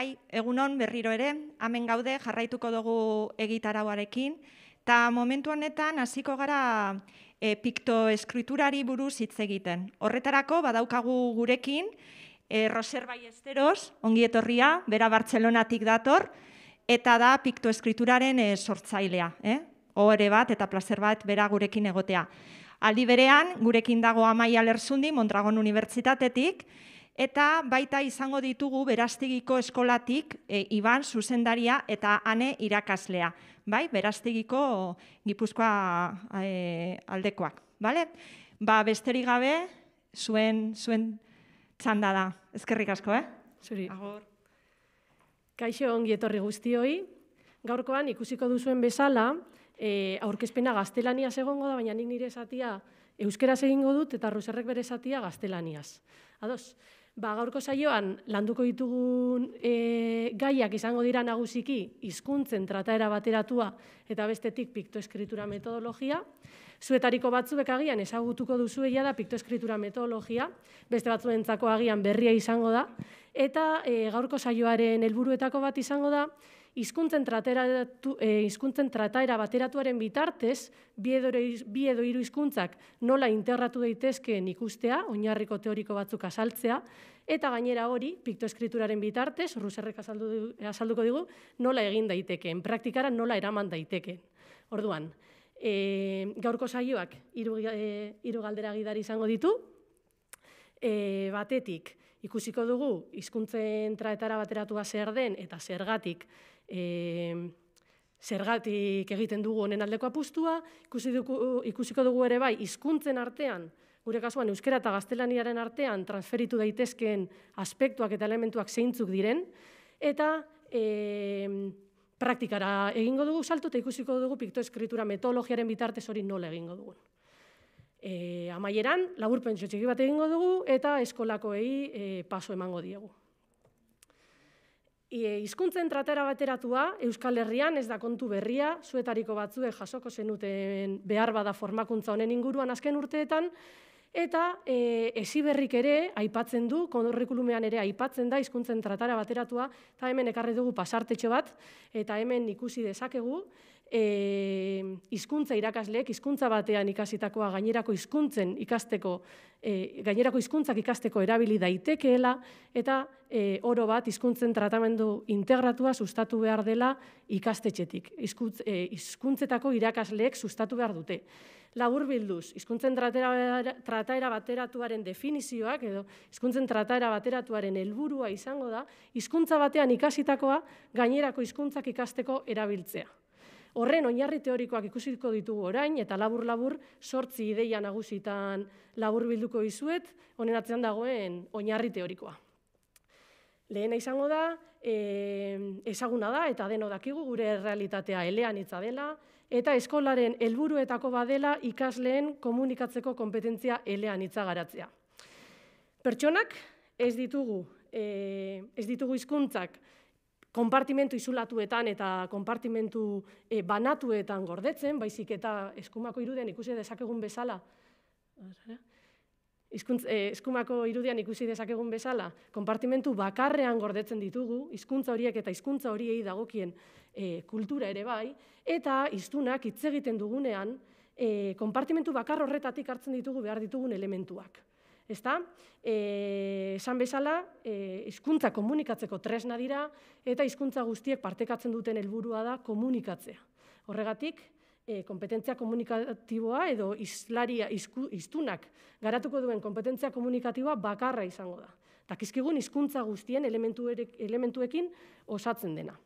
Bai, egunon berriro ere, hemen gaude jarraituko dugu egitarauarekin eta momentu honetan hasiko gara e, eskriturari buruz hitz egiten. Horretarako badaukagu gurekin e, Roser Bai Esteros, ongi etorria, bera Bartzelonatik dator eta da pikto eskrituraren e, sortzailea, eh? Ore bat eta plazer bat bera gurekin egotea. Aldi berean gurekin dago Amaia Lersundi Mondragon Unibertsitatetik Eta baita izango ditugu berastigiko eskolatik e, Iban zuzendaria eta ane irakaslea. Bai, berastigiko gipuzkoa e, aldekoak. Bale? Ba, besterik gabe, zuen, zuen txanda da. Ezkerrik asko, eh? Zuri. Agor. Kaixo ongi etorri guztioi. Gaurkoan ikusiko duzuen bezala, e, aurkezpena gaztelania egongo da, baina nik nire esatia euskera egingo dut eta ruserrek bere esatia gaztelaniaz. Ados. Ba, gaurko saioan landuko ditugun e, gaiak izango dira nagusiki hizkuntzen trataera bateratua eta bestetik piktoeskritura metodologia. Zuetariko batzuek agian ezagutuko duzu egia da piktoeskritura metodologia, beste batzuentzako agian berria izango da eta e, gaurko saioaren helburuetako bat izango da hizkuntzen eh, izkuntzen trataera bateratuaren bitartez, bi edo hiru hizkuntzak nola interratu daitezkeen ikustea, oinarriko teoriko batzuk asaltzea, eta gainera hori, piktoskrituraren bitartez, ruserrek azaldu, azalduko digu, nola egin daitekeen, praktikara nola eraman daiteke. Orduan, eh, gaurko saioak hiru eh, galdera gidari izango ditu. batetik ikusiko dugu hizkuntzen traetara bateratua zer den eta zergatik e, zergatik egiten dugu honen aldeko apustua, ikusi dugu, ikusiko dugu ere bai, hizkuntzen artean, gure kasuan euskera eta gaztelaniaren artean transferitu daitezkeen aspektuak eta elementuak zeintzuk diren, eta praktikara egingo dugu saltu eta ikusiko dugu piktoeskritura metodologiaren bitartez hori nola egingo dugu. E, eh, amaieran, laburpen txotxiki bat egingo dugu eta eskolakoei e, paso emango diegu. E, hizkuntzen e, tratera bateratua, Euskal Herrian ez da kontu berria, zuetariko batzuek jasoko zenuten behar bada formakuntza honen inguruan azken urteetan, eta e, ezi berrik ere aipatzen du, konorrikulumean ere aipatzen da hizkuntzen tratara bateratua, eta hemen ekarri dugu pasartetxo bat, eta hemen ikusi dezakegu, e, hizkuntza irakasleek hizkuntza batean ikasitakoa gainerako hizkuntzen ikasteko e, gainerako hizkuntzak ikasteko erabili daitekeela eta e, oro bat hizkuntzen tratamendu integratua sustatu behar dela ikastetxetik. E, hizkuntzetako irakasleek sustatu behar dute. Labur bilduz, hizkuntzen trataira trataera bateratuaren definizioak edo hizkuntzen trataera bateratuaren helburua izango da hizkuntza batean ikasitakoa gainerako hizkuntzak ikasteko erabiltzea. Horren oinarri teorikoak ikusiko ditugu orain eta labur labur sortzi ideia nagusitan labur bilduko dizuet honen atzean dagoen oinarri teorikoa. Lehena izango da, e, ezaguna da eta deno dakigu gure realitatea elean hitza dela eta eskolaren helburuetako badela ikasleen komunikatzeko kompetentzia elean hitza garatzea. Pertsonak ez ditugu e, ez ditugu hizkuntzak konpartimentu izulatuetan eta konpartimentu e, banatuetan gordetzen, baizik eta eskumako irudian ikusi dezakegun bezala, Izkuntz, e, eskumako irudian ikusi dezakegun bezala, konpartimentu bakarrean gordetzen ditugu, hizkuntza horiek eta hizkuntza horiei dagokien e, kultura ere bai, eta iztunak hitz egiten dugunean, e, konpartimentu bakar horretatik hartzen ditugu behar ditugun elementuak. Ezta? Eh, esan bezala, eh, hizkuntza komunikatzeko tresna dira eta hizkuntza guztiek partekatzen duten helburua da komunikatzea. Horregatik, eh, kompetentzia komunikatiboa edo islaria hiztunak garatuko duen kompetentzia komunikatiboa bakarra izango da. Takizkigun, hizkuntza guztien elementu elementuekin osatzen dena.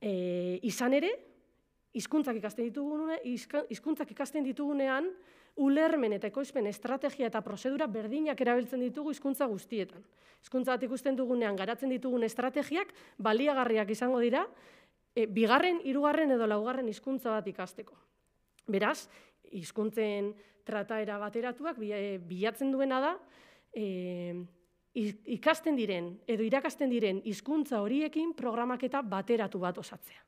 E, izan ere, hizkuntzak ikasten ditugune, hizkuntzak ikasten ditugunean ulermen eta ekoizpen estrategia eta prozedura berdinak erabiltzen ditugu hizkuntza guztietan. Hizkuntza bat ikusten dugunean garatzen ditugun estrategiak baliagarriak izango dira e, bigarren, hirugarren edo laugarren hizkuntza bat ikasteko. Beraz, hizkuntzen trataera bateratuak e, bilatzen duena da e, ikasten diren edo irakasten diren hizkuntza horiekin programak eta bateratu bat osatzea.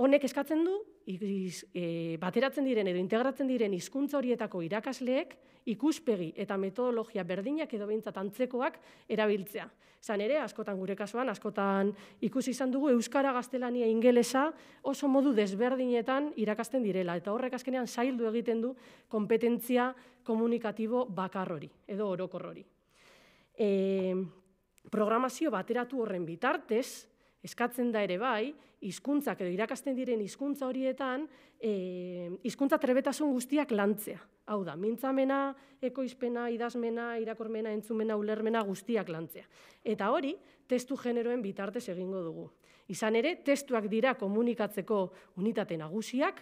Honek eskatzen du, iz, e, bateratzen diren edo integratzen diren hizkuntza horietako irakasleek, ikuspegi eta metodologia berdinak edo behintzat antzekoak erabiltzea. Zan ere, askotan gure kasuan, askotan ikusi izan dugu, Euskara gaztelania ingelesa oso modu desberdinetan irakasten direla. Eta horrek askenean zaildu egiten du kompetentzia komunikatibo bakarrori, edo orokorrori. E, programazio bateratu horren bitartez, eskatzen da ere bai, hizkuntzak edo irakasten diren hizkuntza horietan, eh, hizkuntza trebetasun guztiak lantzea. Hau da, mintzamena, ekoizpena, idazmena, irakormena, entzumena, ulermena guztiak lantzea. Eta hori, testu generoen bitartez egingo dugu. Izan ere, testuak dira komunikatzeko unitate nagusiak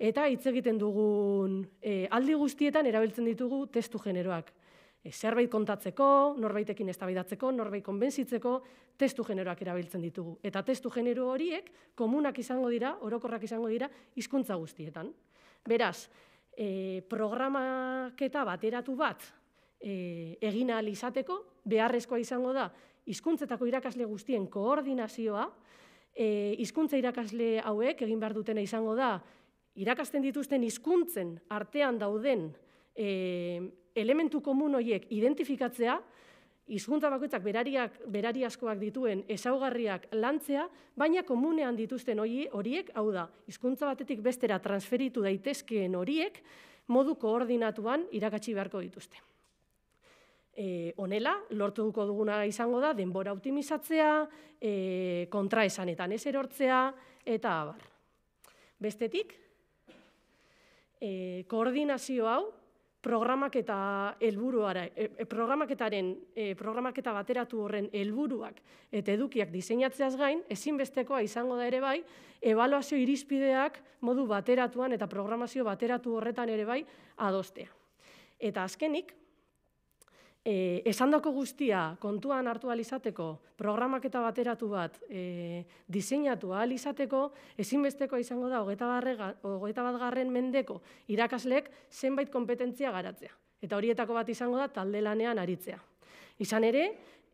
eta hitz egiten dugun eh, aldi guztietan erabiltzen ditugu testu generoak e, zerbait kontatzeko, norbaitekin eztabaidatzeko, norbait konbentzitzeko, testu generoak erabiltzen ditugu. Eta testu genero horiek komunak izango dira, orokorrak izango dira, hizkuntza guztietan. Beraz, e, programaketa bateratu bat e, egina izateko, beharrezkoa izango da, hizkuntzetako irakasle guztien koordinazioa, e, izkuntza irakasle hauek egin behar dutena izango da, irakasten dituzten hizkuntzen artean dauden e, elementu komun horiek identifikatzea, hizkuntza bakoitzak berariak, berari askoak dituen ezaugarriak lantzea, baina komunean dituzten hori, horiek, hau da, hizkuntza batetik bestera transferitu daitezkeen horiek, modu koordinatuan irakatsi beharko dituzte. E, onela, lortu duguna izango da, denbora optimizatzea, e, kontra esanetan ez erortzea, eta abar. Bestetik, e, koordinazio hau, programak eta helburuara e, e, programaketaren e, programaketa bateratu horren helburuak eta edukiak diseinatzeaz gain ezinbestekoa izango da ere bai evaluazio irizpideak modu bateratuan eta programazio bateratu horretan ere bai adostea eta azkenik E, esan dako guztia, kontuan hartu alizateko, programak eta bateratu bat e, diseinatu alizateko, ezinbesteko izango da, hogeita bat garren mendeko irakaslek zenbait kompetentzia garatzea. Eta horietako bat izango da, talde lanean aritzea. Izan ere,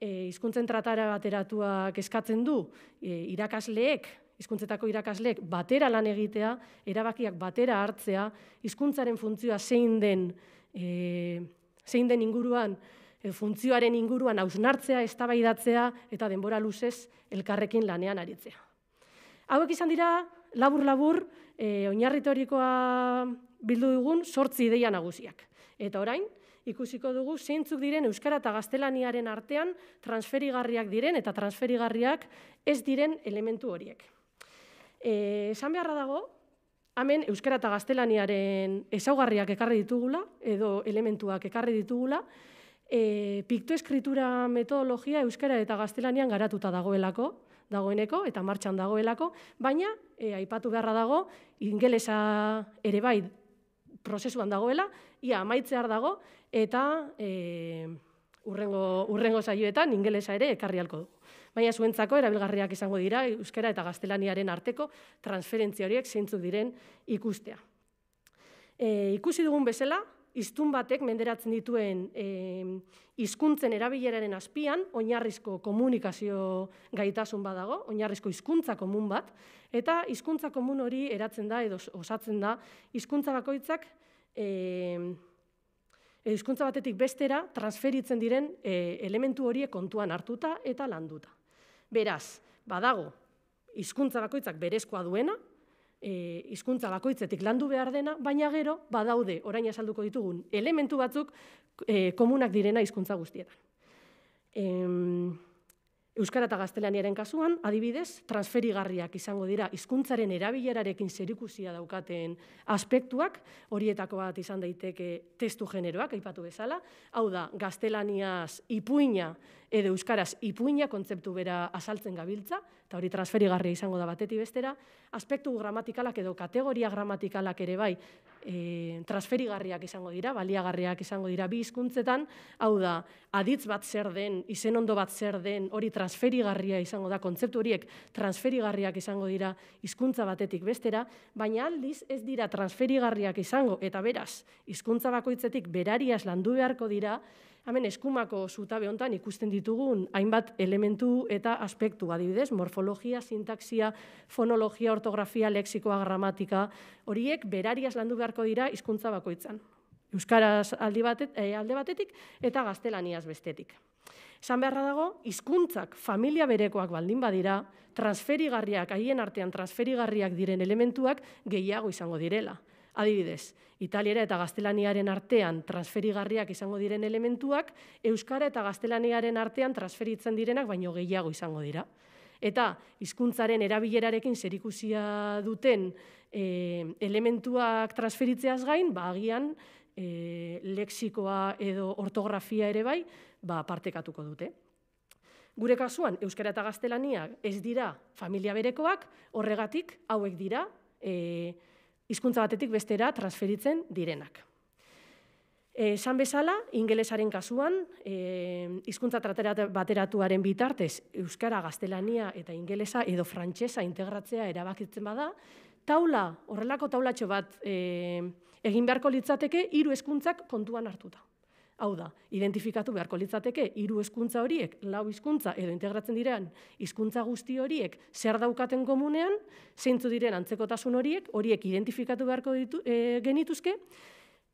e, izkuntzen tratara bateratuak eskatzen du, e, irakasleek, izkuntzetako irakasleek batera lan egitea, erabakiak batera hartzea, hizkuntzaren funtzioa zein den, e, zein den inguruan, e, funtzioaren inguruan hausnartzea, eztabaidatzea eta denbora luzez elkarrekin lanean aritzea. Hauek izan dira, labur-labur, e, eh, oinarritorikoa bildu dugun sortzi ideia nagusiak. Eta orain, ikusiko dugu zeintzuk diren Euskara eta Gaztelaniaren artean transferigarriak diren eta transferigarriak ez diren elementu horiek. E, esan beharra dago, hemen euskera eta gaztelaniaren ezaugarriak ekarri ditugula edo elementuak ekarri ditugula, e, metodologia Euskara eta gaztelanian garatuta dagoelako, dagoeneko eta martxan dagoelako, baina e, aipatu beharra dago ingelesa ere bai prozesuan dagoela, ia amaitzear dago eta e, urrengo, urrengo saioetan ingelesa ere ekarri halko du baina zuentzako erabilgarriak izango dira euskara eta gaztelaniaren arteko transferentzia horiek zeintzuk diren ikustea. E, ikusi dugun bezala, iztun batek menderatzen dituen hizkuntzen erabileraren azpian oinarrizko komunikazio gaitasun badago, oinarrizko hizkuntza komun bat eta hizkuntza komun hori eratzen da edo osatzen da hizkuntza bakoitzak e, hizkuntza batetik bestera transferitzen diren e, elementu horiek kontuan hartuta eta landuta. Beraz, badago, hizkuntza bakoitzak berezkoa duena, e, hizkuntza bakoitzetik landu behar dena, baina gero, badaude, orain esalduko ditugun, elementu batzuk e, komunak direna hizkuntza guztietan. Eta, Euskara eta gaztelaniaren kasuan, adibidez, transferigarriak izango dira hizkuntzaren erabilerarekin zerikusia daukaten aspektuak, horietako bat izan daiteke testu generoak, aipatu bezala, hau da, gaztelaniaz ipuina edo euskaraz ipuina kontzeptu bera azaltzen gabiltza, eta hori transferigarria izango da batetik bestera, aspektu gramatikalak edo kategoria gramatikalak ere bai, e, transferigarriak izango dira, baliagarriak izango dira bi hizkuntzetan, hau da, aditz bat zer den, izen ondo bat zer den, hori transferigarria izango da, kontzeptu horiek transferigarriak izango dira hizkuntza batetik bestera, baina aldiz ez dira transferigarriak izango, eta beraz, hizkuntza bakoitzetik berariaz landu beharko dira, Hemen eskumako zutabe hontan ikusten ditugun hainbat elementu eta aspektu, adibidez, morfologia, sintaxia, fonologia, ortografia, ortografia, lexikoa, gramatika, horiek berariaz landu beharko dira hizkuntza bakoitzan. Euskaraz aldi batet, eh, alde batetik eta gaztelaniaz bestetik. San beharra dago, hizkuntzak familia berekoak baldin badira, transferigarriak, haien artean transferigarriak diren elementuak gehiago izango direla. Adibidez, Italiera eta gaztelaniaren artean transferigarriak izango diren elementuak, Euskara eta gaztelaniaren artean transferitzen direnak baino gehiago izango dira. Eta hizkuntzaren erabilerarekin serikusia duten eh, elementuak transferitzeaz gain, bagian ba, eh, leksikoa edo ortografia ere bai, ba partekatuko dute. Gure kasuan euskara eta gaztelania ez dira familia berekoak, horregatik hauek dira, eh, hizkuntza batetik bestera transferitzen direnak. Esan bezala, ingelesaren kasuan, hizkuntza izkuntza bateratuaren bitartez, Euskara, Gaztelania eta ingelesa edo frantsesa integratzea erabakitzen bada, taula, horrelako taulatxo bat egin beharko litzateke hiru hezkuntzak kontuan hartuta. Hau da, identifikatu beharko litzateke hiru hezkuntza horiek, lau hizkuntza edo integratzen direan, hizkuntza guzti horiek zer daukaten komunean, zeintzu diren antzekotasun horiek, horiek identifikatu beharko ditu, eh, genituzke,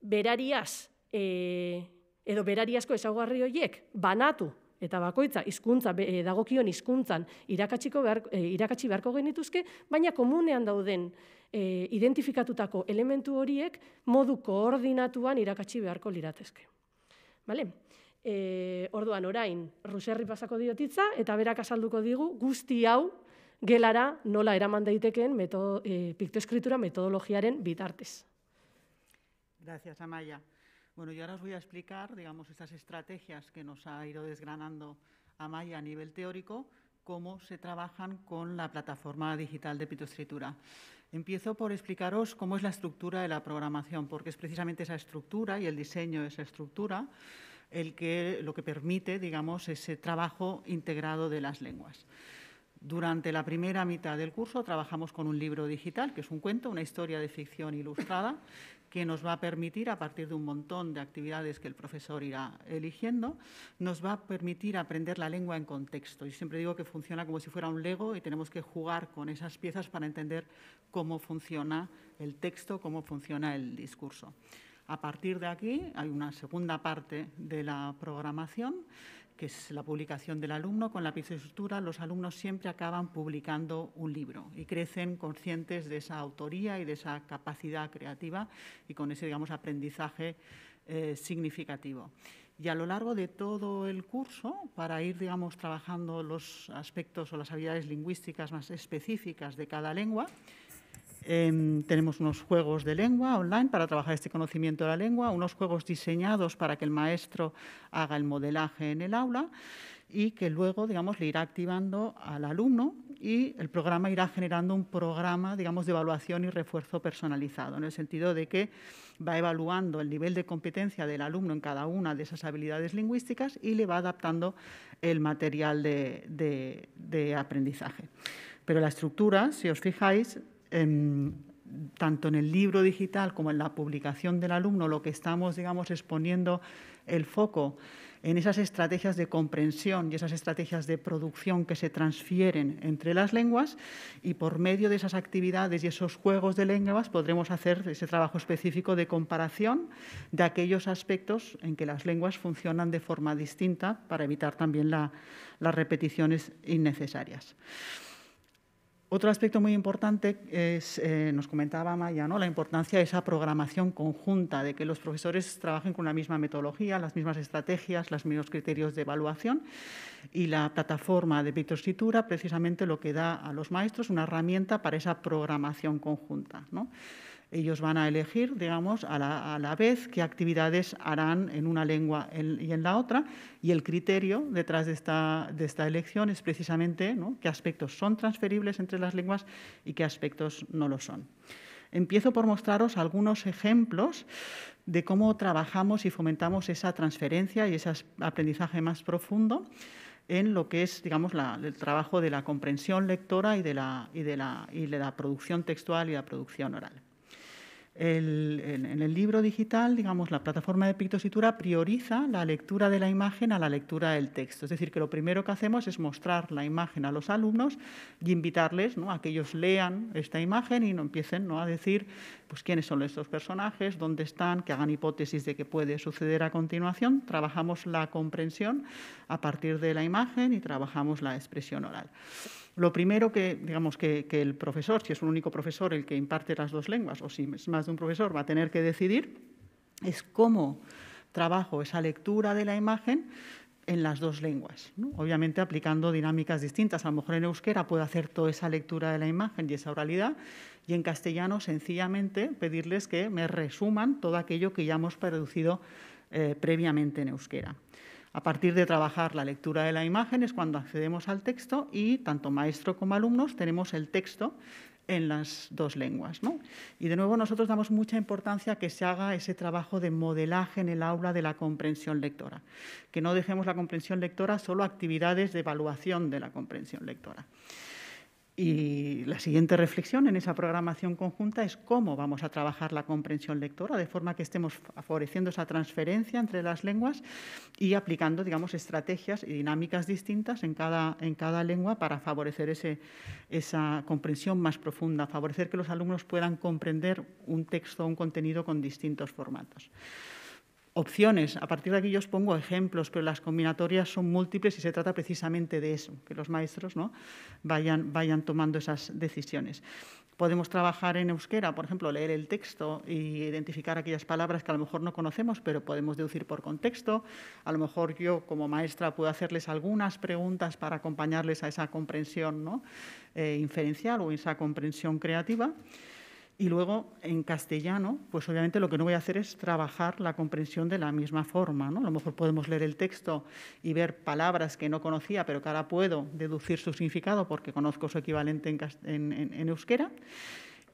berariaz e, edo berari asko esaugarri horiek banatu eta bakoitza hizkuntza e, dagokion hizkuntzan irakatsiko e, irakatsi beharko genituzke baina komunean dauden e, identifikatutako elementu horiek modu koordinatuan irakatsi beharko liratezke. Vale? E, orduan orain Ruserri pasako diotitza eta berak azalduko digu guzti hau gelara nola eraman daitekeen metodo e, piktoeskritura metodologiaren bitartez. Gracias Amaia. Bueno, yo ahora os voy a explicar, digamos, estas estrategias que nos ha ido desgranando Amaya a nivel teórico, cómo se trabajan con la plataforma digital de Pitostritura. Empiezo por explicaros cómo es la estructura de la programación, porque es precisamente esa estructura y el diseño de esa estructura el que, lo que permite, digamos, ese trabajo integrado de las lenguas. Durante la primera mitad del curso trabajamos con un libro digital, que es un cuento, una historia de ficción ilustrada, que nos va a permitir, a partir de un montón de actividades que el profesor irá eligiendo, nos va a permitir aprender la lengua en contexto. Y siempre digo que funciona como si fuera un Lego y tenemos que jugar con esas piezas para entender cómo funciona el texto, cómo funciona el discurso. A partir de aquí hay una segunda parte de la programación que es la publicación del alumno. Con la estructura, los alumnos siempre acaban publicando un libro y crecen conscientes de esa autoría y de esa capacidad creativa y con ese, digamos, aprendizaje eh, significativo. Y a lo largo de todo el curso, para ir, digamos, trabajando los aspectos o las habilidades lingüísticas más específicas de cada lengua, Em, tenemos unos juegos de lengua online para trabajar este conocimiento de la lengua, unos juegos diseñados para que el maestro haga el modelaje en el aula y que luego, digamos, le irá activando al alumno y el programa irá generando un programa, digamos, de evaluación y refuerzo personalizado, en el sentido de que va evaluando el nivel de competencia del alumno en cada una de esas habilidades lingüísticas y le va adaptando el material de, de aprendizaje. Pero la estructura, si os fijáis, tanto en el libro digital como en la publicación del alumno, lo que estamos, digamos, exponiendo el foco en esas estrategias de comprensión y esas estrategias de producción que se transfieren entre las lenguas y por medio de esas actividades y esos juegos de lenguas podremos hacer ese trabajo específico de comparación de aquellos aspectos en que las lenguas funcionan de forma distinta para evitar también las repeticiones innecesarias. Otro aspecto muy importante es, eh, nos comentaba Maya, ¿no? la importancia de esa programación conjunta, de que los profesores trabajen con la misma metodología, las mismas estrategias, los mismos criterios de evaluación. Y la plataforma de pitostitura precisamente lo que da a los maestros una herramienta para esa programación conjunta. ¿no? ellos van a elegir, digamos, a la, vez qué actividades harán en una lengua y en la otra. Y el criterio detrás de esta, de esta elección es precisamente qué aspectos son transferibles entre las lenguas y qué aspectos no lo son. Empiezo por mostraros algunos ejemplos de cómo trabajamos y fomentamos esa transferencia y ese aprendizaje más profundo en lo que es, digamos, el trabajo de la comprensión lectora y de la, y de la, y de la producción textual y la producción oral en, el libro digital, digamos, la plataforma de Pictositura prioriza la lectura de la imagen a la lectura del texto. Es decir, que lo primero que hacemos es mostrar la imagen a los alumnos y invitarles a que ellos lean esta imagen y no empiecen ¿no? a decir pues, quiénes son estos personajes, dónde están, que hagan hipótesis de qué puede suceder a continuación. Trabajamos la comprensión a partir de la imagen y trabajamos la expresión oral. Lo primero que, digamos, que, el profesor, si es un único profesor el que imparte las dos lenguas, o si es más de un profesor, va a tener que decidir es cómo trabajo esa lectura de la imagen en las dos lenguas. Obviamente aplicando dinámicas distintas. A lo mejor en euskera puedo hacer toda esa lectura de la imagen y esa oralidad, y en castellano sencillamente pedirles que me resuman todo aquello que ya hemos producido eh, previamente en euskera. A partir de trabajar la lectura de la imagen es cuando accedemos al texto y tanto maestro como alumnos tenemos el texto en las dos lenguas. Y de nuevo nosotros damos mucha importancia a que se haga ese trabajo de modelaje en el aula de la comprensión lectora, que no dejemos la comprensión lectora solo actividades de evaluación de la comprensión lectora. Y la siguiente reflexión en esa programación conjunta es cómo vamos a trabajar la comprensión lectora, de forma que estemos favoreciendo esa transferencia entre las lenguas y aplicando, digamos, estrategias y dinámicas distintas en cada, en cada lengua para favorecer esa comprensión más profunda, favorecer que los alumnos puedan comprender un texto o un contenido con distintos formatos opciones. A partir de aquí yo os pongo ejemplos, pero las combinatorias son múltiples y se trata precisamente de eso, que los maestros ¿no? vayan, vayan tomando esas decisiones. Podemos trabajar en euskera, por ejemplo, leer el texto e identificar aquellas palabras que a lo mejor no conocemos, pero podemos deducir por contexto. A lo mejor yo, como maestra, puedo hacerles algunas preguntas para acompañarles a esa comprensión ¿no? Eh, inferencial o esa comprensión creativa. Y luego, en castellano, pues obviamente lo que no voy a hacer es trabajar la comprensión de la misma forma. ¿no? A lo mejor podemos leer el texto y ver palabras que no conocía, pero que ahora puedo deducir su significado porque conozco su equivalente en, euskera.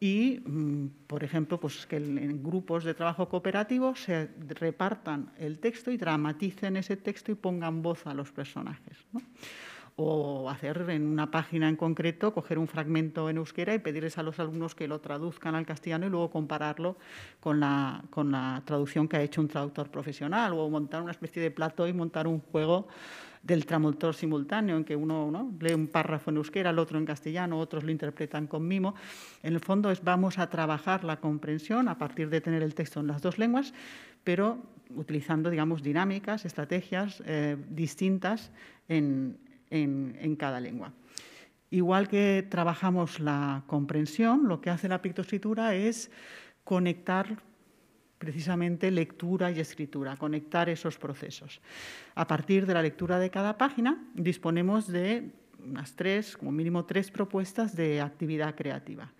Y, mm, por ejemplo, pues que en grupos de trabajo cooperativo se repartan el texto y dramaticen ese texto y pongan voz a los personajes. ¿no? o hacer en una página en concreto, coger un fragmento en euskera y pedirles a los alumnos que lo traduzcan al castellano y luego compararlo con la, con la traducción que ha hecho un traductor profesional o montar una especie de plato y montar un juego del tramultor simultáneo, en que uno lee un párrafo en euskera, el otro en castellano, otros lo interpretan con mimo. En el fondo es vamos a trabajar la comprensión a partir de tener el texto en las dos lenguas, pero utilizando, digamos, dinámicas, estrategias eh, distintas en, en, cada lengua. Igual que trabajamos la comprensión, lo que hace la pictoescritura es conectar precisamente lectura y escritura, conectar esos procesos. A partir de la lectura de cada página disponemos de unas tres, como mínimo tres propuestas de actividad creativa.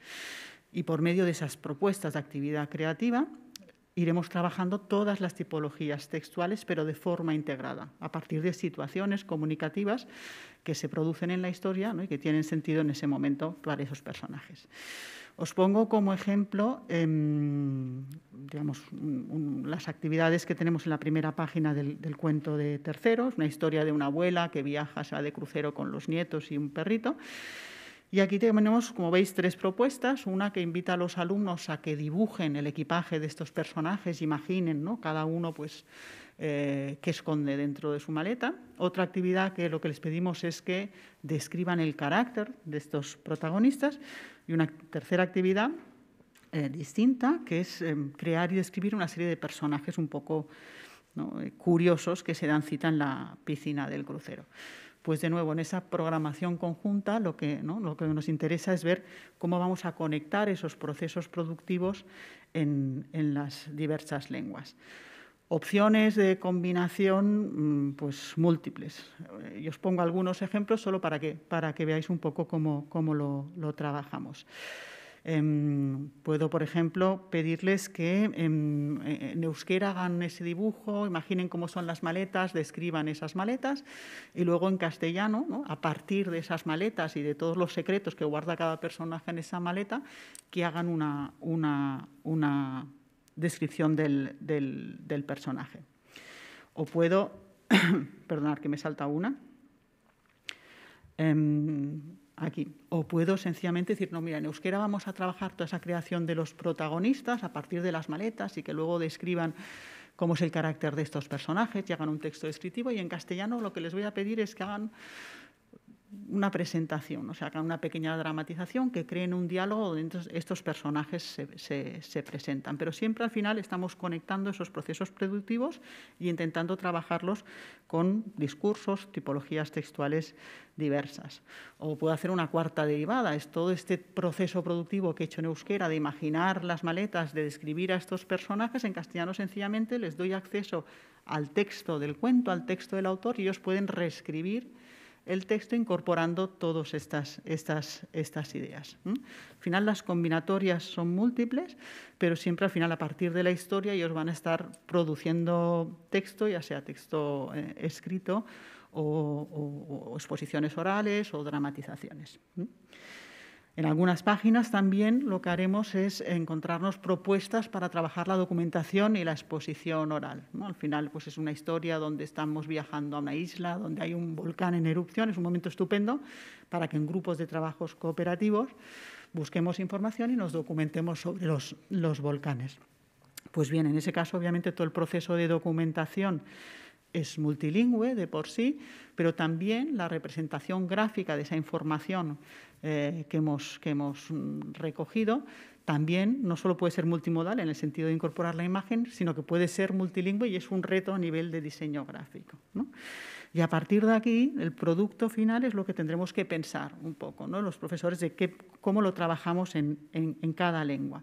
Y por medio de esas propuestas de actividad creativa iremos trabajando todas las tipologías textuales, pero de forma integrada, a partir de situaciones comunicativas que se producen en la historia y que tienen sentido en ese momento para esos personajes. Os pongo como ejemplo em, digamos, las actividades que tenemos en la primera página del, del, cuento de terceros, una historia de una abuela que viaja, se de crucero con los nietos y un perrito. Y aquí tenemos, como veis, tres propuestas. Una que invita a los alumnos a que dibujen el equipaje de estos personajes, imaginen, ¿no? Cada uno, pues, eh, qué esconde dentro de su maleta. Otra actividad que lo que les pedimos es que describan el carácter de estos protagonistas. Y una tercera actividad eh, distinta, que es eh, crear y describir una serie de personajes un poco curiosos que se dan cita en la piscina del crucero pues de nuevo, en esa programación conjunta lo que, lo que nos interesa es ver cómo vamos a conectar esos procesos productivos en, las diversas lenguas. Opciones de combinación mm, pues, múltiples. Eh, Yo os pongo algunos ejemplos solo para que, para que veáis un poco cómo, lo, lo trabajamos. Em, puedo, por ejemplo, pedirles que em, eh, en euskera hagan ese dibujo, imaginen cómo son las maletas, describan esas maletas y luego en castellano, a partir de esas maletas y de todos los secretos que guarda cada personaje en esa maleta, que hagan una, una, descripción del, personaje. O puedo, perdonar que me salta una. Em, aquí. O puedo sencillamente decir, no, mira, en euskera vamos a trabajar toda esa creación de los protagonistas a partir de las maletas y que luego describan cómo es el carácter de estos personajes y hagan un texto descriptivo. Y en castellano lo que les voy a pedir es que hagan una presentación, o sea, una pequeña dramatización que creen un diálogo donde estos personajes se, presentan. Pero siempre al final estamos conectando esos procesos productivos y intentando trabajarlos con discursos, tipologías textuales diversas. O puedo hacer una cuarta derivada, es todo este proceso productivo que he hecho en euskera de imaginar las maletas, de describir a estos personajes, en castellano sencillamente les doy acceso al texto del cuento, al texto del autor y ellos pueden reescribir el texto incorporando todas estas, ideas. Al final las combinatorias son múltiples, pero siempre al final a partir de la historia ellos van a estar produciendo texto, ya sea texto eh, escrito o, exposiciones orales o dramatizaciones. En algunas páginas también lo que haremos es encontrarnos propuestas para trabajar la documentación y la exposición oral. Al final, pues es una historia donde estamos viajando a una isla, donde hay un volcán en erupción, es un momento estupendo para que en grupos de trabajos cooperativos busquemos información y nos documentemos sobre los, los volcanes. Pues bien, en ese caso, obviamente, todo el proceso de documentación es multilingüe de por sí, pero también la representación gráfica de esa información eh, que, hemos, que hemos mm, recogido también no solo puede ser multimodal en el sentido de incorporar la imagen, sino que puede ser multilingüe y es un reto a nivel de diseño gráfico. Y a partir de aquí, el producto final es lo que tendremos que pensar un poco, ¿no? los profesores, de cómo lo trabajamos en cada lengua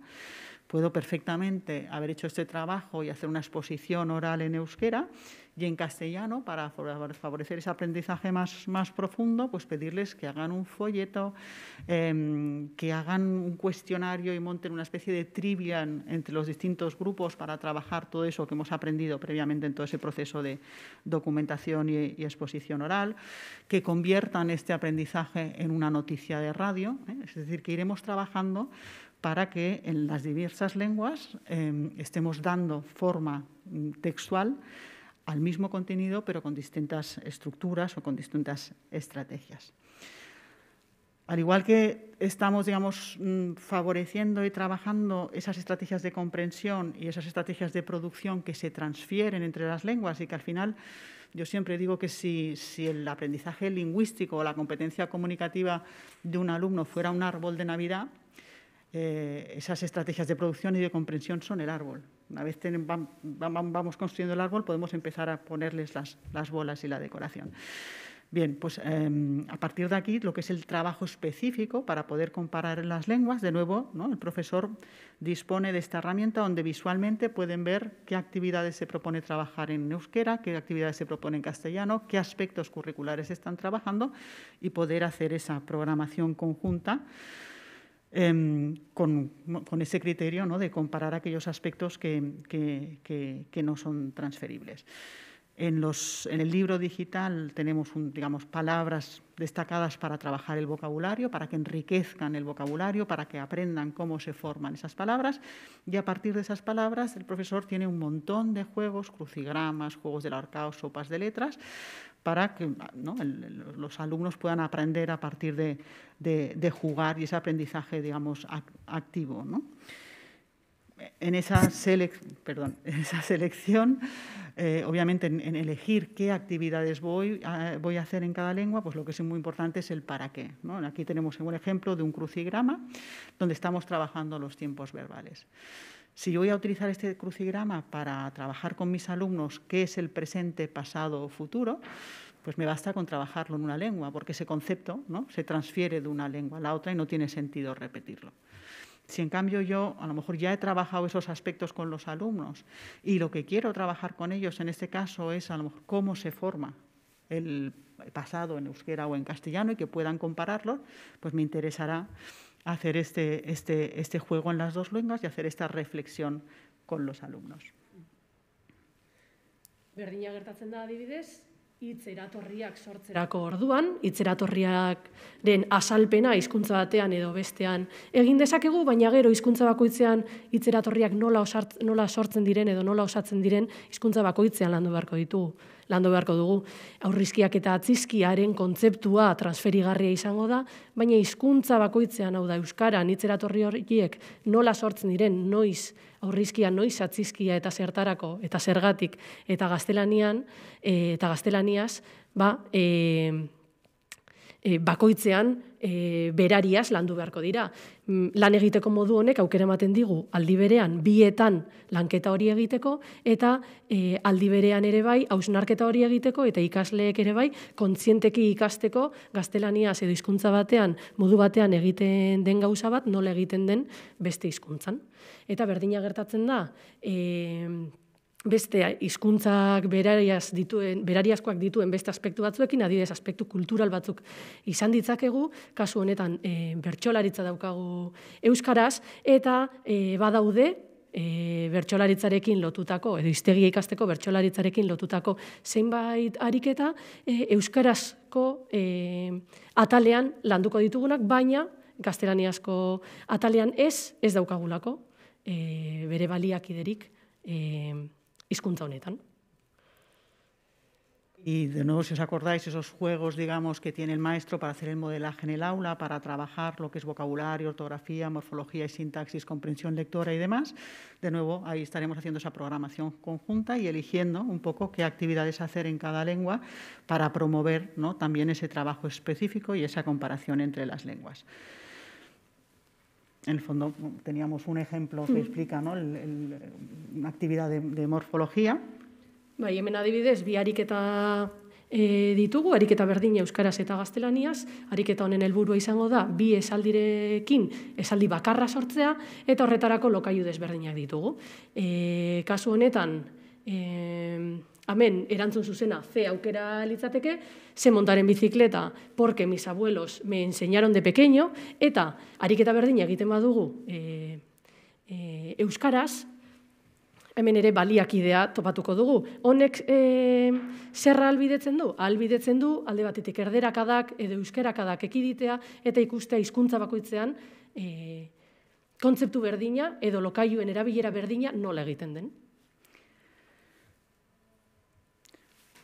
puedo perfectamente haber hecho este trabajo y hacer una exposición oral en euskera y en castellano para favorecer ese aprendizaje más, más profundo, pues pedirles que hagan un folleto, em, que hagan un cuestionario y monten una especie de trivia entre los distintos grupos para trabajar todo eso que hemos aprendido previamente en todo ese proceso de documentación y, exposición oral, que conviertan este aprendizaje en una noticia de radio, ¿eh? es decir, que iremos trabajando para que en las diversas lenguas em, estemos dando forma mm, textual al mismo contenido, pero con distintas estructuras o con distintas estrategias. Al igual que estamos, digamos, mm, favoreciendo y trabajando esas estrategias de comprensión y esas estrategias de producción que se transfieren entre las lenguas y que al final yo siempre digo que si el aprendizaje lingüístico o la competencia comunicativa de un alumno fuera un árbol de Navidad, eh, esas estrategias de producción y de comprensión son el árbol. Una vez vamos construyendo el árbol, podemos empezar a ponerles las, bolas y la decoración. Bien, pues em, a partir de aquí, lo que es el trabajo específico para poder comparar las lenguas, de nuevo, el profesor dispone de esta herramienta donde visualmente pueden ver qué actividades se propone trabajar en euskera, qué actividades se propone en castellano, qué aspectos curriculares están trabajando y poder hacer esa programación conjunta Em, con, ese criterio ¿no? de comparar aquellos aspectos que, no son transferibles. En, los, en, el libro digital tenemos, un, digamos, palabras destacadas para trabajar el vocabulario, para que enriquezcan el vocabulario, para que aprendan cómo se forman esas palabras. Y a partir de esas palabras, el profesor tiene un montón de juegos, crucigramas, juegos del arcao, sopas de letras, para que los alumnos puedan aprender a partir de, jugar y ese aprendizaje, digamos, activo. En, esa selección, eh, obviamente en, elegir qué actividades voy a, hacer en cada lengua, pues lo que es muy importante es el para qué. Aquí tenemos un ejemplo de un crucigrama donde estamos trabajando los tiempos verbales. Si yo voy a utilizar este crucigrama para trabajar con mis alumnos qué es el presente, pasado o futuro, pues me basta con trabajarlo en una lengua, porque ese concepto ¿no? se transfiere de una lengua a la otra y no tiene sentido repetirlo. Si en cambio yo a lo mejor ya he trabajado esos aspectos con los alumnos y lo que quiero trabajar con ellos en este caso es a lo mejor cómo se forma el pasado en euskera o en castellano y que puedan compararlo, pues me interesará hacer este, este, este juego en las dos lenguas y hacer esta reflexión con los alumnos. itzeratorriak sortzerako orduan, itzeratorriak den asalpena hizkuntza batean edo bestean egin dezakegu, baina gero hizkuntza bakoitzean itzeratorriak nola, osart, nola sortzen diren edo nola osatzen diren hizkuntza bakoitzean landu beharko ditu, landu beharko dugu. Aurrizkiak eta atzizkiaren kontzeptua transferigarria izango da, baina hizkuntza bakoitzean hau da euskara itzeratorri horiek nola sortzen diren, noiz aurrizkia noiz atzizkia eta zertarako eta zergatik eta gaztelanian eh, eta gaztelaniaz ba, e, e, bakoitzean e, berariaz landu beharko dira. Mm, lan egiteko modu honek aukera ematen digu aldi berean bietan lanketa hori egiteko eta e, aldi berean ere bai hausnarketa hori egiteko eta ikasleek ere bai kontzienteki ikasteko gaztelania edo hizkuntza batean modu batean egiten den gauza bat nola egiten den beste hizkuntzan. Eta berdina gertatzen da, e, beste hizkuntzak berariaz dituen berariazkoak dituen beste aspektu batzuekin adidez aspektu kultural batzuk izan ditzakegu kasu honetan e, bertsolaritza daukagu euskaraz eta eh, badaude E, bertsolaritzarekin lotutako, edo iztegia ikasteko bertsolaritzarekin lotutako zeinbait ariketa euskarazko atalean landuko ditugunak, baina gaztelaniazko atalean ez, ez daukagulako bere baliak iderik e, honetan. Y de nuevo, si os acordáis, esos juegos, digamos, que tiene el maestro para hacer el modelaje en el aula, para trabajar lo que es vocabulario, ortografía, morfología y sintaxis, comprensión lectora y demás, de nuevo, ahí estaremos haciendo esa programación conjunta y eligiendo un poco qué actividades hacer en cada lengua para promover ¿no? también ese trabajo específico y esa comparación entre las lenguas. En el fondo teníamos un ejemplo que explica ¿no? el, una actividad de, de morfología. Bai, hemen adibidez, bi ariketa e, ditugu, ariketa berdina euskaraz eta gaztelaniaz, ariketa honen helburua izango da, bi esaldirekin esaldi bakarra sortzea, eta horretarako lokaiudez desberdinak ditugu. E, kasu honetan, e, Amen, erantzun zuzena, ze aukera litzateke, ze montaren bizikleta, porque mis abuelos me enseñaron de pequeño, eta ariketa berdina egiten badugu e, euskaraz, hemen ere baliakidea topatuko dugu. Honek e, eh, zerra albidetzen du? Albidetzen du, alde batetik erderakadak edo euskerakadak ekiditea, eta ikustea hizkuntza bakoitzean e, kontzeptu berdina edo lokaiuen erabilera berdina nola egiten den.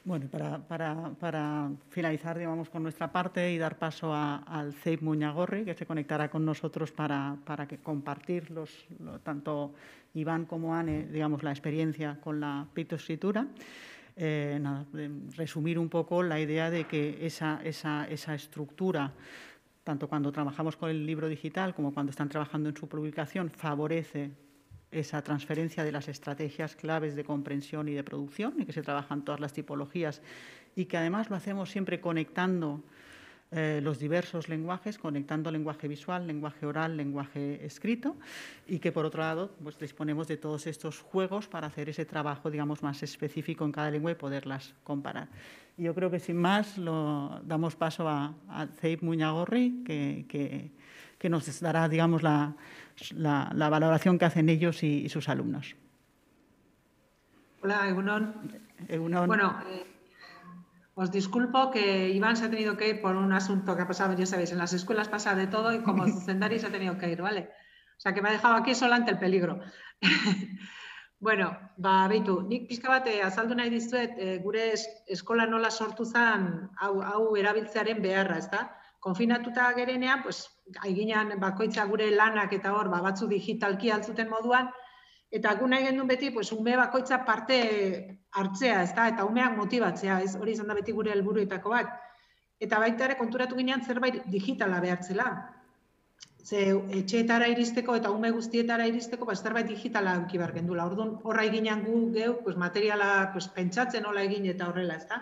Bueno, para, finalizar, digamos, con nuestra parte y dar paso al CEIP Muñagorri, que se conectará con nosotros para, compartir los, tanto Iván como Anne, digamos, la experiencia con la Pito escritura. Eh, resumir un poco la idea de que esa, esa, esa estructura tanto cuando trabajamos con el libro digital como cuando están trabajando en su publicación, favorece esa transferencia de las estrategias claves de comprensión y de producción, ...y que se trabajan todas las tipologías y que además lo hacemos siempre conectando eh, los diversos lenguajes, conectando lenguaje visual, lenguaje oral, lenguaje escrito, y que por otro lado pues, disponemos de todos estos juegos para hacer ese trabajo digamos, más específico en cada lengua y poderlas comparar. Y yo creo que sin más lo damos paso a, a Muñagorri, que, que que nos dará, digamos, la, valoración que hacen ellos y, sus alumnos. Hola, Egunon. Bueno, eh, os disculpo que Iván se ha tenido que ir por un asunto que ha pasado, ya sabéis, en las escuelas pasa de todo y como Zendari se ha tenido que ir, ¿vale? O sea, que me ha dejado aquí sola ante el peligro. bueno, va beitu, nik pixka bat eh, azaldu nahi dizuet no eh, gure eskola nola sortu zan hau, hau erabiltzearen beharra, pues, aiginean bakoitza gure lanak eta hor, ba, batzu digitalki altzuten moduan, eta gu nahi gendun beti, pues, ume bakoitza parte hartzea, ez da, eta umeak motibatzea, ez hori izan da beti gure helburuetako bat. Eta baita ere konturatu ginean zerbait digitala behartzela. Ze etxeetara iristeko eta ume guztietara iristeko, ba, zerbait digitala eukibar gendula. Orduan, horra eginean gu geu, materiala pentsatzen nola egin eta horrela, ez da.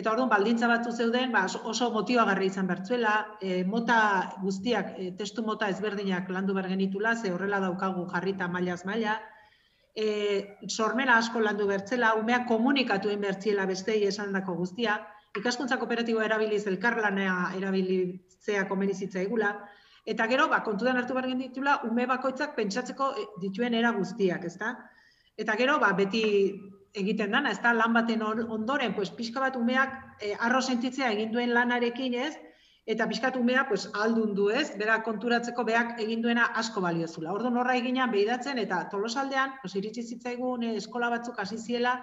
Eta orduan, baldintza batzu zeuden, ba, oso motiua izan bertzuela, e, mota guztiak, e, testu mota ezberdinak landu bergenitula ze horrela daukagu jarrita mailaz maila, e, sormela asko landu bertzela, umea komunikatuen bertziela bestei esan dako guztia, ikaskuntza kooperatiboa erabiliz, elkarlanea erabilitzea komenizitza egula, eta gero, ba, kontu hartu bergen ditula, ume bakoitzak pentsatzeko e, dituen era guztiak, ezta? Eta gero, ba, beti egiten dana, ez da, lan baten ondoren, pues, pixka bat umeak eh, arro sentitzea egin duen lanarekin ez, eta pixka bat umeak pues, aldun du ez, berak konturatzeko beak egin duena asko balio Ordu norra egina behidatzen eta tolosaldean, pues, iritsi zitzaigun eh, eskola batzuk hasi ziela,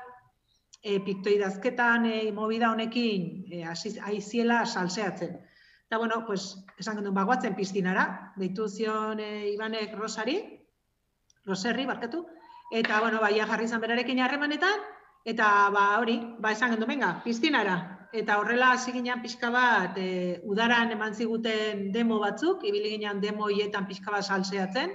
eh, piktoidazketan eh, imobida honekin eh, aiziela salseatzen. Eta, bueno, pues, esan gendun, bagoatzen piztinara, behitu zion eh, Ibanek Rosari, Roserri, barkatu, eta bueno, bai, ja jarri izan berarekin harremanetan eta ba hori, ba esan gendu benga, piztinara. Eta horrela hasi ginean bat e, udaran eman ziguten demo batzuk, ibili ginean demo hietan bat saltzeatzen.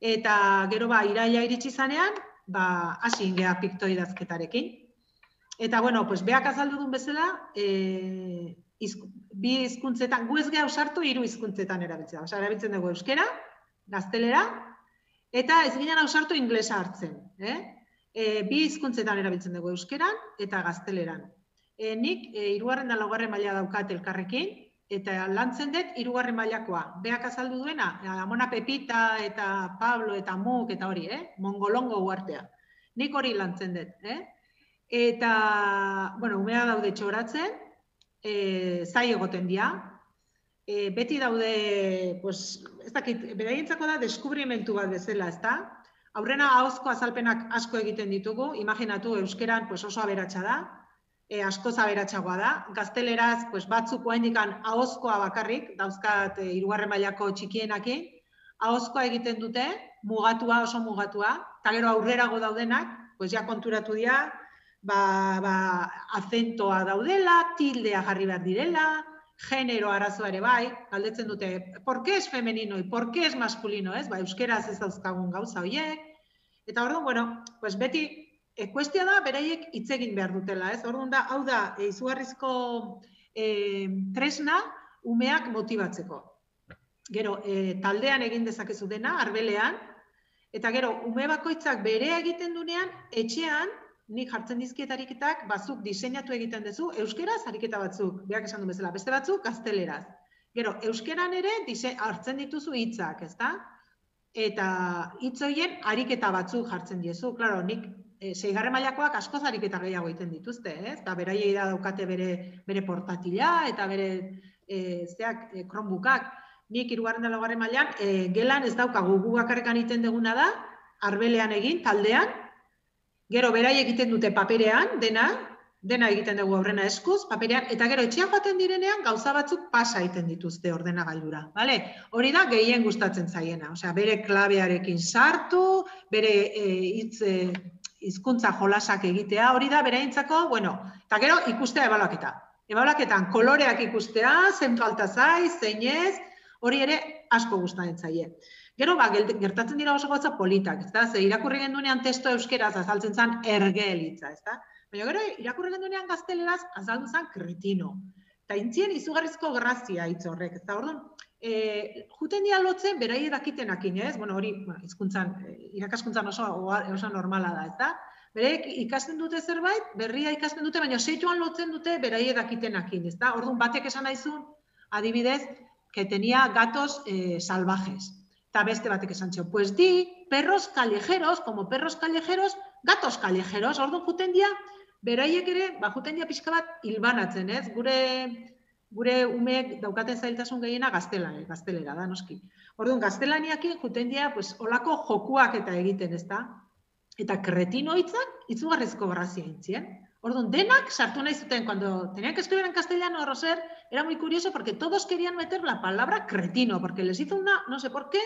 Eta gero ba iraila iritsi zanean, ba hasi ingea piktoidazketarekin. Eta bueno, pues beak azaldu duen bezala, e, bi hizkuntzetan, gu ez gea osartu hiru hizkuntzetan erabiltzea. Osea, erabiltzen dugu euskera, gaztelera Eta ez ginen ausartu inglesa hartzen. Eh? E, bi hizkuntzetan erabiltzen dugu euskeran eta gazteleran. E, nik e, irugarren da laugarren maila daukat elkarrekin, eta lantzen dut irugarren mailakoa. Beak azaldu duena, Amona Pepita eta Pablo eta Muk eta hori, eh? Mongolongo uartea. Nik hori lantzen dut, eh? Eta, bueno, umea daude txoratzen, e, zai egoten dira, e, beti daude, pues, ez dakit, beraientzako da deskubrimentu bat bezala, ezta? da? Aurrena ahozko azalpenak asko egiten ditugu, imaginatu euskeran pues, oso aberatsa da, e, asko zaberatxagoa da. Gazteleraz, pues, batzuk indikan ahozkoa bakarrik, dauzkat e, mailako txikienaki, ahozkoa egiten dute, mugatua, oso mugatua, talero gero aurrerago daudenak, pues ja konturatu dira, ba, ba, azentoa daudela, tildea jarri behar direla, genero arazoa ere bai, aldetzen dute, por qué es femenino y por qué es masculino, ez? Ba, euskeraz ez dauzkagun gauza hoiek. Eta orduan, bueno, pues beti e, da beraiek hitz egin behar dutela, ez? Orduan da, hau da, e, izugarrizko e, tresna umeak motibatzeko. Gero, e, taldean egin dezakezu dena, arbelean, eta gero, ume bakoitzak bere egiten dunean, etxean, nik jartzen dizkiet ariketak, bazuk diseinatu egiten duzu, euskeraz ariketa batzuk, berak esan du bezala, beste batzuk, gazteleraz. Gero, euskeran ere hartzen dituzu hitzak, ezta? Eta hitz hoien ariketa batzuk jartzen diezu. Claro, nik e, mailakoak asko ariketa gehiago egiten dituzte, ez? Da ba, beraiei da daukate bere portatila eta bere e, zeak e, Chromebookak. Nik hirugarren da mailan e, gelan ez daukagu gu bakarrekan egiten deguna da arbelean egin taldean Gero, berai egiten dute paperean, dena, dena egiten dugu aurrena eskuz, paperean, eta gero, etxian joaten direnean, gauza batzuk pasa egiten dituzte ordena gailura. Bale? Hori da, gehien gustatzen zaiena. Osea, bere klabearekin sartu, bere e, itz, e, izkuntza jolasak egitea, hori da, bere bueno, eta gero, ikustea ebalaketa. Ebalaketan, koloreak ikustea, zentu altazai, zeinez, hori ere, asko gustatzen zaiena. Gero, ba, gertatzen dira oso gotza politak, ez da? ze irakurri gendunean testo euskeraz azaltzen zan ergelitza, ez da? Baina gero, irakurri gendunean gazteleraz azaltzen zan kretino. Ta intzien izugarrizko grazia hitz horrek, ez da? orduan? E, juten dira lotzen, berai edakiten ez? Bueno, hori, izkuntzan, eh, irakaskuntzan oso, oso normala da, ez da? ikasten dute zerbait, berria ikasten dute, baina seituan lotzen dute berai edakiten akin, ez da? Orduan, batek esan nahizun, adibidez, que tenia gatos eh, salvajes, pues di, perros callejeros, como perros callejeros, gatos callejeros, ordon juten dia, beraiek ere, ba, juten bat hilbanatzen, ez? Gure gure umeek daukaten zailtasun gehiena gaztelan, eh, gaztelera da, noski. Orduan, aquí, juten dia, pues, olako jokuak eta egiten, esta Eta cretino hitzak, itzugarrizko barrazia intzien. denak sartu nahi cuando tenían que escribir en castellano a roser, era muy curioso porque todos querían meter la palabra cretino, porque les hizo una, no sé por qué,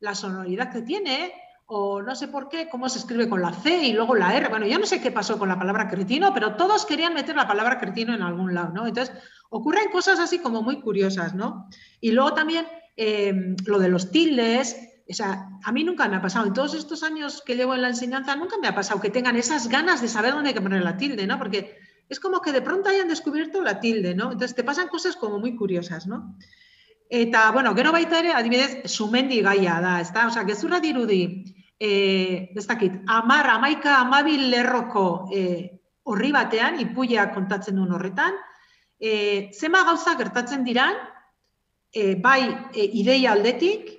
la sonoridad que tiene, o no sé por qué, cómo se escribe con la C y luego la R. Bueno, yo no sé qué pasó con la palabra cretino, pero todos querían meter la palabra cretino en algún lado, ¿no? Entonces, ocurren cosas así como muy curiosas, ¿no? Y luego también em, lo de los tildes, o sea, a mí nunca me ha pasado, en todos estos años que llevo en la enseñanza, nunca me ha pasado que tengan esas ganas de saber dónde hay que poner la tilde, ¿no? Porque es como que de pronto hayan descubierto la tilde, ¿no? Entonces te pasan cosas como muy curiosas, ¿no? Eta, bueno, gero baita ere, adibidez, sumendi gaia da, ez da? Osa, gezurra dirudi, e, ez dakit, amar, amaika, amabil lerroko e, eh, horri batean, ipuia kontatzen duen horretan, e, zema gauza gertatzen diran, e, bai e, ideia aldetik,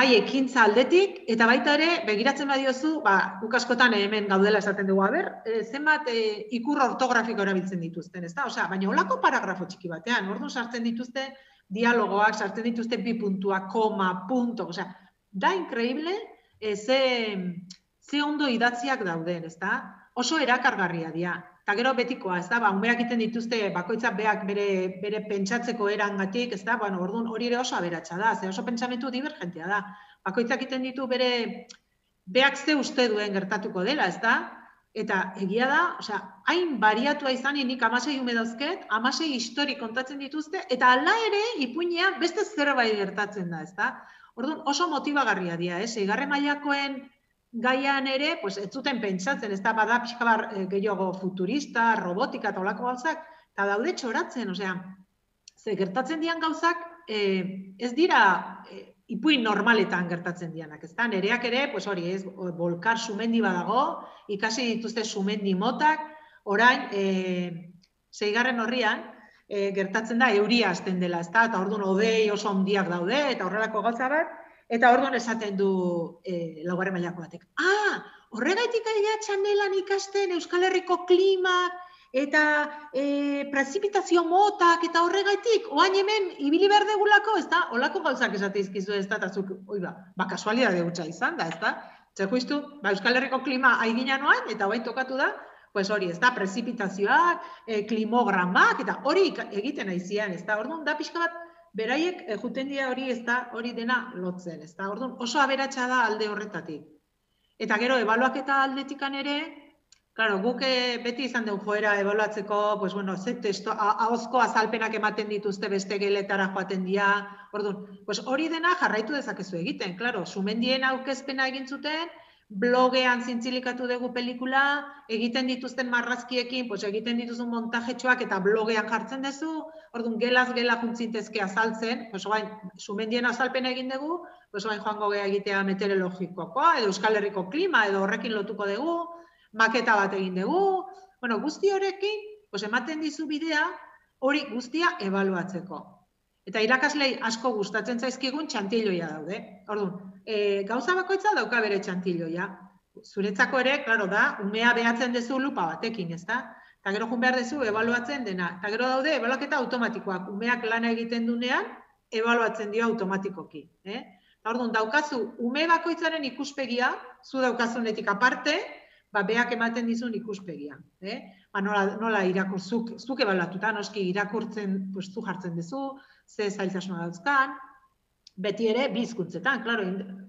bai ekintza aldetik, eta baita ere, begiratzen badiozu, ba, ukaskotan hemen gaudela esaten dugu, aber, e, zenbat e, ikur ortografiko erabiltzen dituzten, ez da? Osa, baina olako paragrafo txiki batean, orduan sartzen dituzte, dialogoak sartzen dituzte bi puntua, koma, punto, osea, da inkreible e, eh, ze, ze ondo idatziak dauden, ez da? Oso erakargarria dira, eta gero betikoa, ez da, ba, unberak iten dituzte, bakoitzak beak bere, bere pentsatzeko erangatik, ez da, ba, orduan hori ere oso aberatsa da, ze oso pentsamentu divergentia da, bakoitzak iten ditu bere, beak ze uste duen gertatuko dela, ez da, Eta egia da, osea, hain bariatua izan nik amasei ume amasei histori kontatzen dituzte, eta ala ere, ipuinean, beste zerbait gertatzen da, ezta? Orduan, oso motivagarria dira, ez? Eh? Eigarre mailakoen gaian ere, pues, ez zuten pentsatzen, ez da, bada pixkabar e, eh, gehiago futurista, robotika eta olako gauzak, eta daude txoratzen, osea, ze gertatzen dian gauzak, e, ez dira, e, ipuin normaletan gertatzen dianak, ez da? Nereak ere, pues hori, ez, bolkar sumendi badago, ikasi dituzte sumendi motak, orain, e, eh, zeigarren horrian, e, eh, gertatzen da, euria azten dela, ez da? Eta orduan, odei oso ondiak daude, eta horrelako gautza eta orduan esaten du e, laugarren mailako batek. Ah, horregaitik aia txanelan ikasten, Euskal Herriko klimak, eta e, prezipitazio motak eta horregaitik, oain hemen, ibili behar degulako, ez da, olako gauzak esateizkizu, ez da, eta zuk, oi ba, ba, kasualidade gutxa izan, da, ez da, ba, Euskal Herriko klima aigina noan, eta bai tokatu da, pues hori, ez da, prezipitazioak, e, klimogramak, eta hori egiten aizian, ez da, orduan, da pixka bat, beraiek e, juten dira hori, ez da, hori dena lotzen, ez da, orduan, oso aberatsa da alde horretatik. Eta gero, ebaluak eta aldetikan ere, Claro, guk eh, beti izan den joera ebaluatzeko, pues bueno, ze testo ahozko azalpenak ematen dituzte beste geletara joaten dira. Orduan, pues hori dena jarraitu dezakezu egiten. Claro, Sumendien aukezpena egin zuten, blogean zintzilikatu dugu pelikula, egiten dituzten marrazkiekin, pues egiten dituzun montajetxoak eta blogean jartzen duzu. Orduan, gelaz gela juntzintezke azaltzen, pues orain Sumendien azalpena egin dugu, pues joango gea egitea meteorologikoa, edo Euskal Herriko klima edo horrekin lotuko dugu maketa bat egin dugu, bueno, guzti horrekin, pues ematen dizu bidea, hori guztia ebaluatzeko. Eta irakaslei asko gustatzen zaizkigun txantiloia daude. Orduan, e, gauza bakoitza dauka bere txantiloia. Zuretzako ere, claro da, umea behatzen duzu lupa batekin, ez da? Eta gero jun behar duzu ebaluatzen dena. Eta gero daude, ebaluaketa automatikoak. Umeak lana egiten dunean, ebaluatzen dio automatikoki. Eh? Orduan, daukazu, ume bakoitzaren ikuspegia, zu daukazunetik aparte, ba, beak ematen dizun ikuspegia. Eh? Ba, nola, nola irakur, zuke balatuta, noski irakurtzen, pues, zu jartzen duzu, ze zailtasuna dauzkan, beti ere, bizkuntzetan, klaro,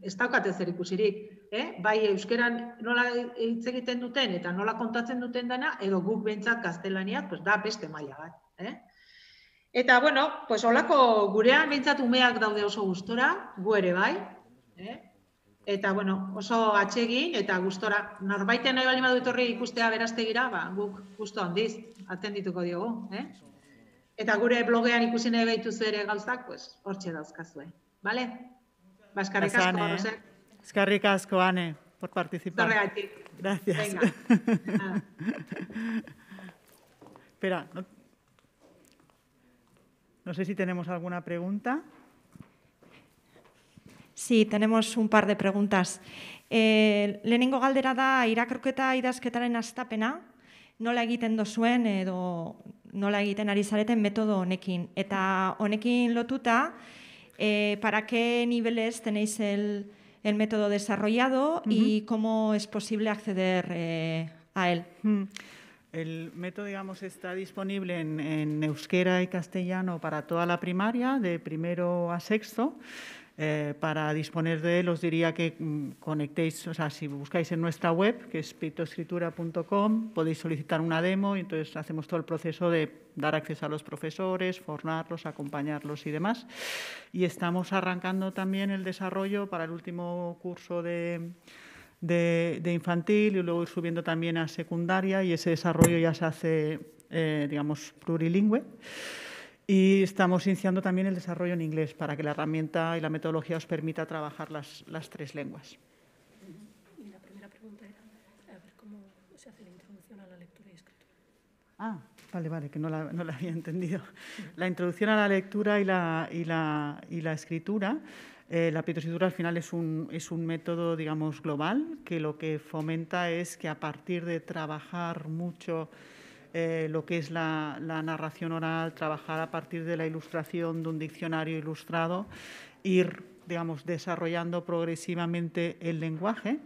ez daukate zer ikusirik, eh? bai euskeran nola hitz egiten duten eta nola kontatzen duten dena, edo guk bentsat gaztelaniak, pues, da beste maila bat. Eh? Eta, bueno, pues, olako gurean bentsat umeak daude oso gustora, gu ere bai, eh? eta bueno, oso atsegin eta gustora. Norbaiten nahi bali badu etorri ikustea beraztegira, ba, guk gusto handiz atendituko diogu, eh? Eta gure blogean ikusi nahi ere gauzak, pues hortxe dauzkazue. Vale? Ba, eskarrik asko, Ane. Eskarrik asko, Ane, por participar. Zorregatik. Gracias. Venga. Espera, no... no sé si tenemos alguna pregunta. Sí, tenemos un par de preguntas. Eh, lehenengo galdera da irakurketa idazketaren astapena, nola egiten dozuen edo nola egiten ari en método honekin. Eta honekin lotuta, eh, para qué niveles tenéis el, método desarrollado y cómo es posible acceder eh, a él? Hmm. El método, digamos, está disponible en, en euskera y castellano para toda la primaria, de primero a sexto. Eh, para disponer de él, os diría que mm, conectéis, o sea, si buscáis en nuestra web, que es pitoescritura.com, podéis solicitar una demo y entonces hacemos todo el proceso de dar acceso a los profesores, formarlos, acompañarlos y demás. Y estamos arrancando también el desarrollo para el último curso de, de, infantil y luego ir subiendo también a secundaria y ese desarrollo ya se hace, eh, digamos, plurilingüe. Y estamos iniciando también el desarrollo en inglés para que la herramienta y la metodología os permita trabajar las, tres lenguas. Y la primera pregunta era a ver cómo se hace la introducción a la lectura y escritura. Ah, vale, vale, que no la, no la había entendido. La introducción a la lectura y la, y la, y la escritura. Eh, la pitoescritura al final es un, es un método, digamos, global que lo que fomenta es que a partir de trabajar mucho eh, lo que es la, narración oral, trabajar a partir de la ilustración de un diccionario ilustrado, ir, digamos, desarrollando progresivamente el lenguaje.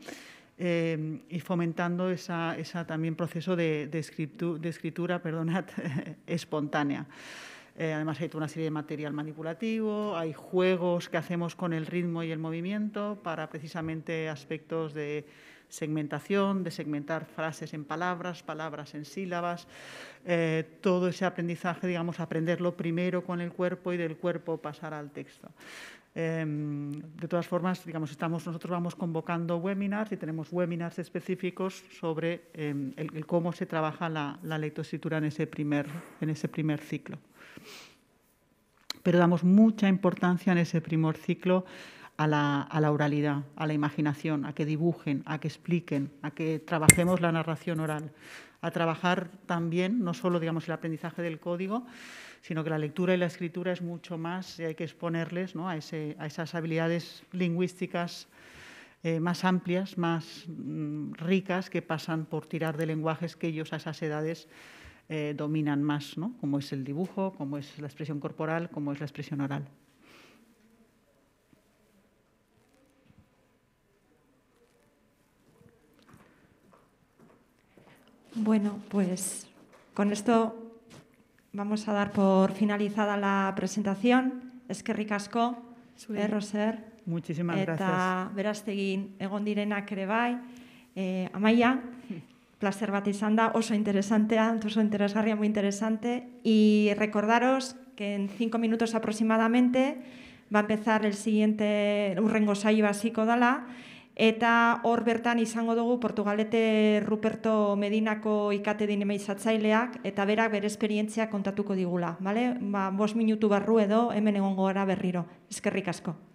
Eh, y fomentando esa, también proceso de, de, escritura espontánea. Eh, además hay toda una serie de material manipulativo, hay juegos que hacemos con el ritmo y el movimiento para precisamente aspectos de segmentación, de segmentar frases en palabras, palabras en sílabas, eh, todo ese aprendizaje, digamos, aprenderlo primero con el cuerpo y del cuerpo pasar al texto. Em, de todas formas, digamos, estamos, nosotros vamos convocando webinars y tenemos webinars específicos sobre em, el, cómo se trabaja la, la lectoescritura en ese primer, en ese primer ciclo. Pero damos mucha importancia en ese primer ciclo a la, oralidad, a la imaginación, a que dibujen, a que expliquen, a que trabajemos la narración oral, a trabajar también no solo digamos, el aprendizaje del código, sino que la lectura y la escritura es mucho más y hay que exponerles a, esas habilidades lingüísticas eh, más amplias, más mm, ricas, que pasan por tirar de lenguajes que ellos a esas edades eh, dominan más, ¿no? como es el dibujo, como es la expresión corporal, como es la expresión oral. Bueno, pues con esto vamos a dar por finalizada la presentación. Es que ricasco, eh, Roser. Muchísimas gracias. egon direnak eh, placer bat izan da, oso interesante, oso interesgarria, muy interesante. Y recordaros que en cinco minutos aproximadamente va a empezar el siguiente, un rengo saio dala, Eta hor bertan izango dugu Portugalete Ruperto Medinako ikate dinema izatzaileak eta berak bere esperientzia kontatuko digula. Ba, Bos minutu barru edo hemen egon berriro. Ezkerrik asko.